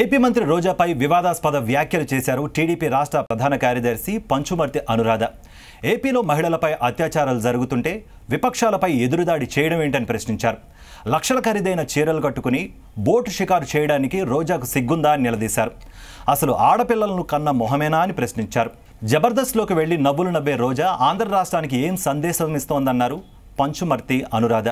AP మంత్రి రోజాపై వివాదాస్పద వ్యాఖ్యలు చేశారు టీడీపీ రాష్ట్ర ప్రధాన కార్యదర్శి పంచుమర్తి అనురాధ ఏపీలో మహిళలపై అత్యాచారాలు జరుగుతుంటే విపక్షాలపై ఎదురుదాడి చేయడం ఏంటని ప్రశ్నించారు లక్షల ఖరీదైన చీరలు కట్టుకుని బోటు షికారు చేయడానికి రోజాకు సిగ్గుందా అని నిలదీశారు అసలు ఆడపిల్లలను కన్న మొహమేనా అని ప్రశ్నించారు జబర్దస్త్లోకి వెళ్లి నవ్వులు నవ్వే రోజా ఆంధ్ర రాష్ట్రానికి ఏం సందేశం ఇస్తోందన్నారు పంచుమర్తి అనురాధ